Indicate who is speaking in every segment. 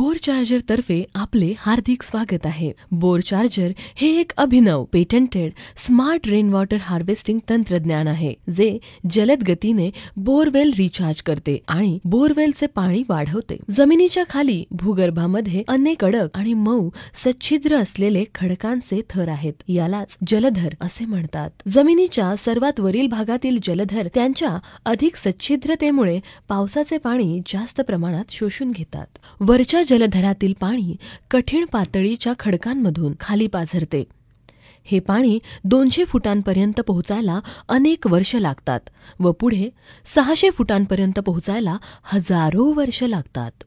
Speaker 1: bore charger तर्फे आपले हार्दिक स्वागत आहे बोर चार्जर हे एक अभिनव patented smart rain water harvesting तंत्रज्ञान आहे जे जलद गतीने बोरवेल रिचार्ज करते आणि बोरवेलचे पाणी वाढवते जमिनीच्या खाली भूगर्भामध्ये अनेक कडक आणि मऊ सच्छिद्र असलेले खडकांचे थर आहेत यालाच जलधर असे म्हणतात जमिनीच्या सर्वात वरील भागातील जलधर त्यांच्या अधिक सच्छिद्रतेमुळे पावसाचे पाणी जास्त प्रमाणात शोषून घेतात वरच्या जलधरातील पाणी कठीण पातळीच्या खडकांमधून खाली पाझरते हे पाणी दोनशे फुटांपर्यंत पोहोचायला अनेक वर्ष लागतात व पुढे सहाशे फुटांपर्यंत पोहोचायला हजारो वर्ष लागतात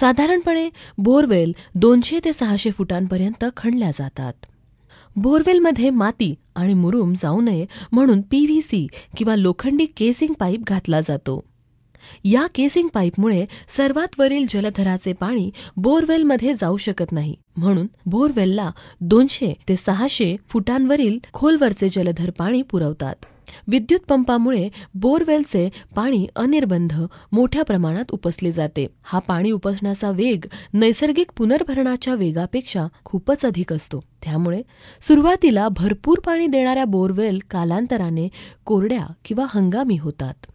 Speaker 1: साधारणपणे बोरवेल दोनशे ते सहाशे फुटांपर्यंत खणल्या जातात बोरवेलमध्ये माती आणि मुरुम जाऊ नये म्हणून पीव्हीसी सी किंवा लोखंडी केसिंग पाईप घातला जातो या केसिंग पाईपमुळे सर्वात वरील जलधराचे पाणी बोरवेलमध्ये जाऊ शकत नाही म्हणून बोरवेलला दोनशे ते सहाशे फुटांवरील खोलवरचे जलधर पाणी पुरवतात विद्युत पंपामुळे बोरवेलचे पाणी अनिर्बंध मोठ्या प्रमाणात उपसले जाते हा पाणी उपसण्याचा वेग नैसर्गिक पुनर्भरणाच्या वेगापेक्षा खूपच अधिक असतो त्यामुळे सुरुवातीला भरपूर पाणी देणाऱ्या बोरवेल कालांतराने कोरड्या किंवा हंगामी होतात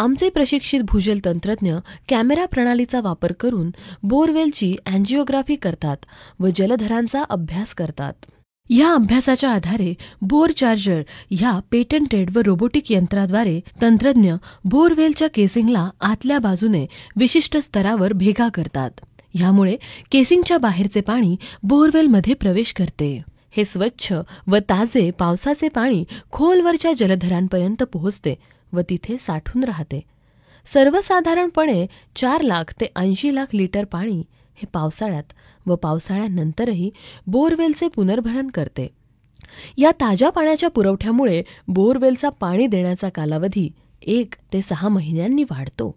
Speaker 1: आमचे प्रशिक्षित भूजल तंत्रज्ञ कॅमेरा प्रणालीचा वापर करून बोरवेलची अँजिओग्राफी करतात व जलधरांचा अभ्यास करतात या अभ्यासाच्या आधारे बोर चार्जर ह्या पेटंटेड व रोबोटिक यंत्राद्वारे तंत्रज्ञ बोरवेलच्या केसिंगला आतल्या बाजूने विशिष्ट स्तरावर भेगा करतात ह्यामुळे केसिंगच्या बाहेरचे पाणी बोरवेलमध्ये प्रवेश करते हे स्वच्छ व ताजे पावसाचे पाणी खोलवरच्या जलधरांपर्यंत पोहोचते व तिथे साठून राहते सर्वसाधारणपणे चार लाख ते ऐंशी लाख लिटर पाणी हे पावसाळ्यात व पावसाळ्यानंतरही बोरवेलचे पुनर्भरण करते या ताज्या पाण्याच्या पुरवठ्यामुळे बोरवेलचा पाणी देण्याचा कालावधी एक ते सहा महिन्यांनी वाढतो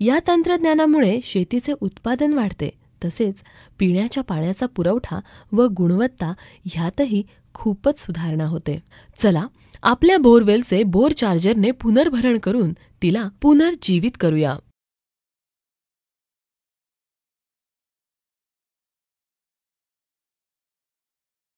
Speaker 1: या तंत्रज्ञानामुळे शेतीचे उत्पादन वाढते तसेच पिण्याच्या पाण्याचा पुरवठा व गुणवत्ता ह्यातही खूपच सुधारणा होते चला आपल्या बोरवेलचे बोर चार्जरने पुनर्भरण करून तिला पुनर्जीवित करूया